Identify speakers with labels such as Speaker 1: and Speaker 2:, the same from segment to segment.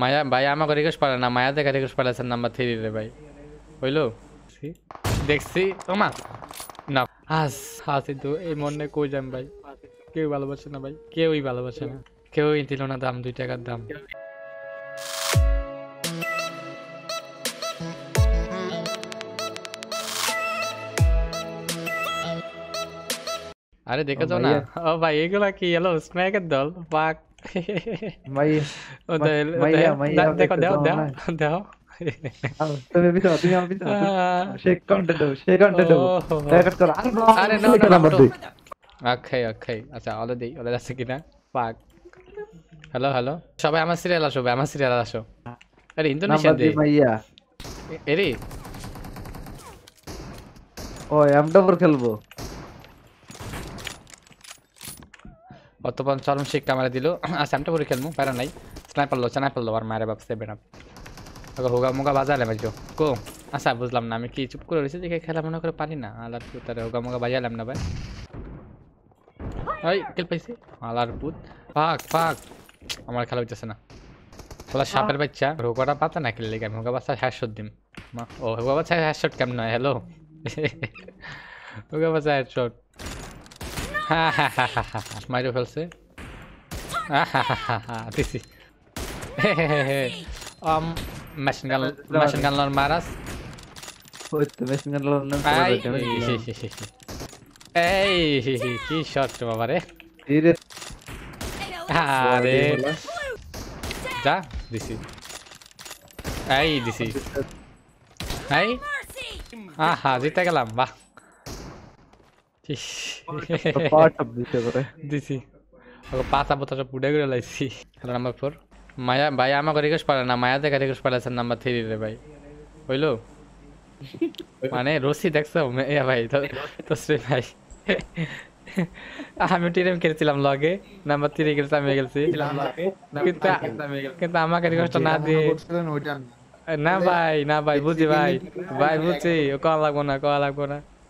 Speaker 1: মায়া ভাই আমাকে রিকোয়েস্ট পারে না মায়া থেকে রিকোয়েস্ট পাঠাইছেন নাম্বার থ্রি রে ভাই বুঝলো দেখছি ওমা না হাস হাস কিন্তু এই মনে কই যাম ভাই কেউ ভালোবাসে না ভাই কেউই ভালোবাসে না কেউই দিল না দাম দুই টাকার দাম আরে দেখে যাও না ও ভাই এগুলা কি এলো স্ম্যাকের দল পাক ভাই দেখো দাও আচ্ছা আছে কিনা পাক ডবল খেলবো বর্তমান চরম শিক্ষা মারা দিল আচ্ছা আমি পরে খেলবো প্যারা নাই স্নাইপার লো স্নাইপার লো আর মায়ের বাপসে বেড়াম আগর হোগা মোগা বাজালে মাইজো কো আচ্ছা বুঝলাম না আমি কি চুপ করে রয়েছে দেখে খেলা মনে করে পারি না আলার পুত আরে হোগা মোগা বাজালাম না ভাই ওই কেল পাইছি আলার পুত ফাক ফাক আমার খেলা হইতেছে না খেলা সাপের বাচ্চা রোগাটা পাতা না খেললে আমি হোগা বাচ্চা শট দিম ও হোগা বাচ্চা শট কেমন হয় হ্যালো হোগা বাচ্চা শট মাইরে ফেলছে দিছি মেশিন গান মেশিন গান লন মারাস মেশিন গান লন এই কি শট বাবা রে আরে যা দিছি এই দিছি আচ্ছা, আচ্ছা। এই আহা জিতে গেলাম বাহ দিছি পাতা পুড়ে লাইছি নাম্বার ফোর মায়া ভাই আমাকে রিকোয়েস্ট পারে না রিকোয়েস্ট নাম্বার থ্রি রে ভাই মানে রসি দেখছো মেয়া ভাই তো ভাই আমি টিরেম খেলছিলাম লগে নাম্বার থ্রি খেলতে আমি খেলছি কিন্তু আমাকে রিকোয়েস্ট না দিয়ে না ভাই না ভাই বুঝি ভাই ভাই বুঝি কয়া লাগবো না কয়া লাগবো না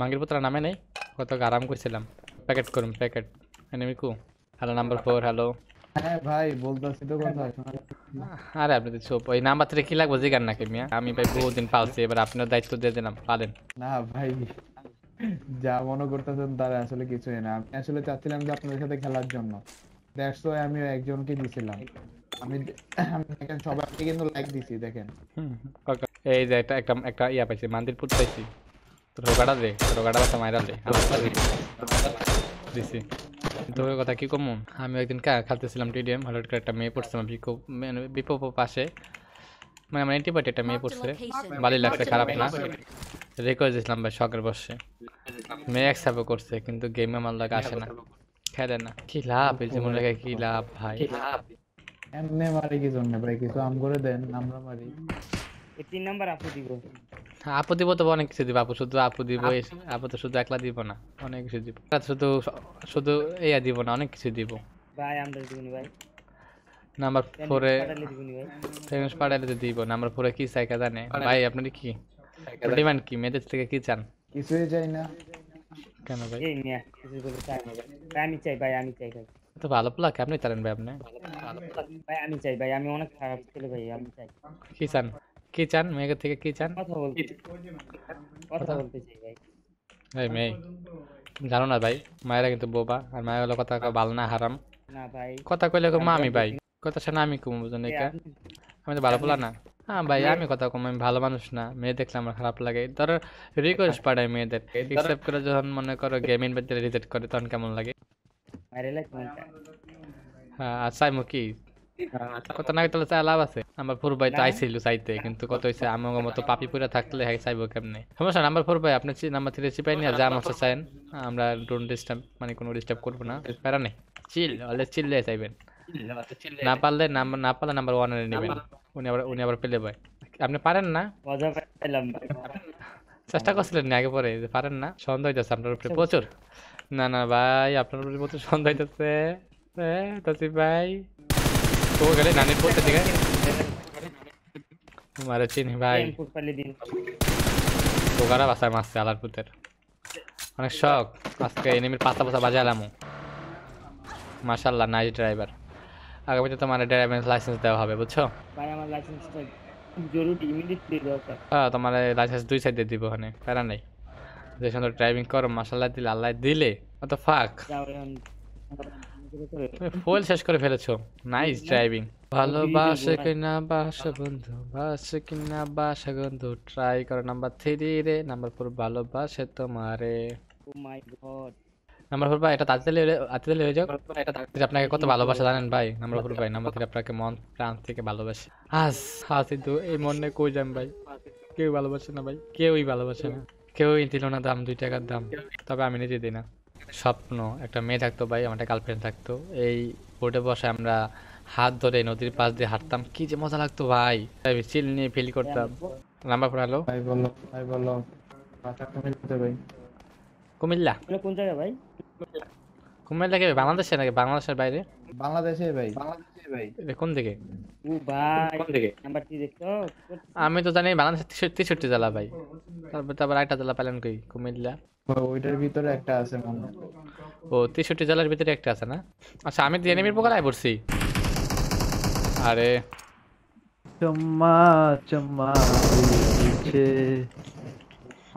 Speaker 1: মাঙ্গির পুতরা নামে নেই কত আরাম করছিলাম প্যাকেট করুন packet enemy hello number four hello হ্যাঁ ভাই আরে আপনি তো চুপ ওই নাম্বার থেকে কি লাগবে মিয়া আমি ভাই এবার দায়িত্ব দিয়ে দিলাম পালেন না ভাই যা করতেছেন তার আসলে কিছুই না আমি আসলে চাচ্ছিলাম যে আপনাদের সাথে খেলার জন্য দ্যাটস আমি একজনকে দিছিলাম আমি দেখেন সবাইকে কিন্তু লাইক দিছি দেখেন এই যে এটা একটা একটা ইয়া পাইছি মান্দিরপুর পাইছি রোগাটা দে রোগাটা বাসা মাইরা দে কথা কি কমু আমি একদিন খেলতেছিলাম টিডিএম হঠাৎ করে একটা মেয়ে পড়ছিলাম বিকো মানে বিপপ পাশে মানে আমার অ্যান্টিবায়োটিক একটা মেয়ে পড়ছে ভালোই লাগছে খারাপ না রেকর্ড দিয়েছিলাম ভাই শখের বসে মেয়ে এক সাপে করছে কিন্তু গেমে আমার লাগে আসে না খেলে না কি লাভ এই জীবন লাগে কি লাভ ভাই এমনি মারি কি জন্য ভাই কিছু আম করে দেন আমরা মারি তিন নাম্বার আপু দিব আপু দিব তো অনেক কিছু দিব আপু শুধু আপু দিব আপু তো শুধু একলা দিব না অনেক কিছু দিব শুধু শুধু এইয়া দিব না অনেক কিছু দিব ভাই আমরা দিব ভাই নাম্বার ফোরে ফেমাস পাড়ালে তো দিব নাম্বার ফোরে কি সাইকা জানে ভাই আপনার কি ডিমান্ড কি মেয়েদের থেকে কি চান কিছুই চাই না কেন ভাই এই নিয়া কিছু বলে চাই না ভাই আমি চাই ভাই আমি চাই ভাই তো ভালো প্লাক আপনি চালেন ভাই আপনি ভালো প্লাক ভাই আমি চাই ভাই আমি অনেক খারাপ ছেলে ভাই আমি চাই কি চান কি চান মেঘ থেকে কি চান ভাই মেয়ে জানো না ভাই মায়েরা কিন্তু বোবা আর মায়ের হলো কথা ভালো না হারাম কথা কইলে কো আমি ভাই কথা শোনা আমি কম বুঝুন আমি তো ভালো বলা না হ্যাঁ ভাই আমি কথা কম আমি ভালো মানুষ না মেয়ে দেখলে আমার খারাপ লাগে ধর রিকোয়েস্ট পাঠায় মেয়েদের এক্সেপ্ট করে যখন মনে করো গেমিং বাজারে রিজেক্ট করে তখন কেমন লাগে হ্যাঁ আর চাইমো কি কত না তাহলে চা লাভ আছে নাম্বার ফোর ভাই তো চাইতে কিন্তু কত হয়েছে আমার মতো পাপি পুরা থাকলে হ্যাঁ চাইবো কেমনে সমস্যা নাম্বার ফোর ভাই আপনি নাম্বার থ্রি নিয়ে যা আমার চাইন আমরা ডিস্টার্ব মানে কোনো ডিস্টার্ব করবো না প্যারা নেই চিল চাইবেন না পারলে না পারলে নাম্বার ওয়ান এনে নেবেন উনি আবার উনি আবার পেলে ভাই আপনি পারেন না চেষ্টা করছিলেন আগে পরে পারেন না সন্দেহ হইতেছে আপনার উপরে প্রচুর না না ভাই আপনার উপরে প্রচুর সন্দেহ হইতেছে ভাই तो गले नाने पोल पे दिखा हमारा চিনি ভাই ইনপুট পালে দিন পোকারা বাসায় মারছে আলার পুতের অনেক শখ আজকে এনিমির পাতা পাতা বাজালাম মাশাআল্লাহ নাইস ড্রাইভার আগামীতে তোমার ড্রাইভিং লাইসেন্স দেওয়া হবে বুঝছো ভাই আমার লাইসেন্সটা জরুরি ইমিডিয়েটলি দরকার হ্যাঁ তোমার লাইসেন্স দুই সাইডে দিব ওখানে প্যারা নাই যে সুন্দর ড্রাইভিং করো মাশাআল্লাহ দিলে আল্লাহ দিলে অত ফাক শেষ করে ফেলেছো নাইস ড্রাইভিং ভালোবাসে কিনা বাসা বন্ধু কিনা বাসা বন্ধু ট্রাই করো নাম্বার থ্রি রে নাম্বার ফোর ভালোবাসে তোমারে নাম্বার oh ফোর ভাই এটা তাড়াতাড়ি হয়ে যাও এটা আপনাকে কত ভালোবাসা জানেন ভাই নাম্বার ফোর ভাই নাম্বার থ্রি আপনাকে মন প্রাণ থেকে ভালোবাসে আস হাসি তো এই মনে কই যান ভাই কেউ ভালোবাসে না ভাই কেউই ভালোবাসে না কেউই দিল না দাম দুই টাকার দাম তবে আমি নিজে দিই না স্বপ্ন একটা মেয়ে থাকতো ভাই আমার একটা গার্লফ্রেন্ড থাকতো এই বোটে বসে আমরা হাত ধরে নদীর পাশ দিয়ে হাঁটতাম কি যে মজা লাগতো ভাই চিল নিয়ে ফিল করতাম নাম্বার ফোর হ্যালো ভাই বলো ভাই বলো ভাই কুমিল্লা কোন জায়গা ভাই কুমিল্লা কে বাংলাদেশে নাকি বাংলাদেশের বাইরে বাংলাদেশে ভাই বাংলাদেশে ভাই কোন দিকে ও ভাই কোন দিকে নাম্বার কি দেখছো আমি তো জানি বাংলাদেশ 63 জেলা ভাই তারপর তারপর আরেকটা জেলা পেলাম কই কুমিল্লা ওইটার ভিতরে একটা আছে মনে ও 63 জেলার ভিতরে একটা আছে না আচ্ছা আমি এনিমির পোকালায় পড়ছি আরে চম্মা চম্মা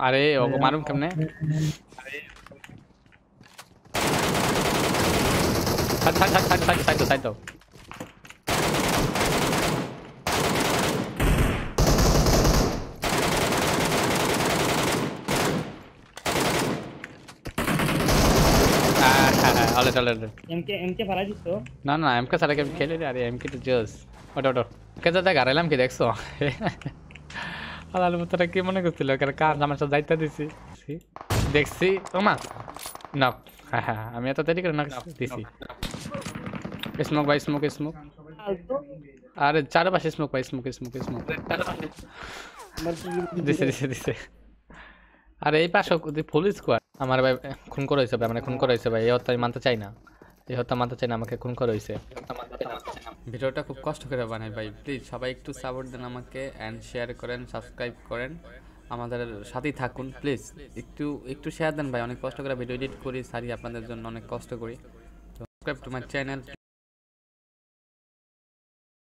Speaker 1: আরে ও মারুম কেমনে আরে ছাড় ছাড় ছাড় ছাড় ছাড় ছাড় আলে আলে এমকে এমকে ভাড়া না না এমকে সারা গেম খেলে রে আরে এমকে তো জাস ওটা ওটা কে দাদা গারাইলাম কি দেখছো আলাল মতরা কি মনে করছিল কারণ কার আমার সাথে যাইতা দিছি দেখছি তোমা না হ্যাঁ, হ্যাঁ, আমি এত তৈরি করে না দিছি স্মোক ভাই স্মোক স্মোক আরে চারপাশে স্মোক ভাই স্মোক স্মোক স্মোক দিছে দিছে দিছে আরে এই পাশে ফুল স্কোয়াড আমার ভাই খুন করা হয়েছে ভাই মানে খুন করেছে হয়েছে ভাই এই হত্যা আমি মানতে চাই না এই হত্যা মানতে চাই না আমাকে খুন করা হয়েছে ভিডিওটা খুব কষ্ট করে বানাই ভাই প্লিজ সবাই একটু সাপোর্ট দেন আমাকে অ্যান্ড শেয়ার করেন সাবস্ক্রাইব করেন আমাদের সাথেই থাকুন প্লিজ একটু একটু শেয়ার দেন ভাই অনেক কষ্ট করে ভিডিও এডিট করি সারি আপনাদের জন্য অনেক কষ্ট করি সাবস্ক্রাইব টু মাই চ্যানেল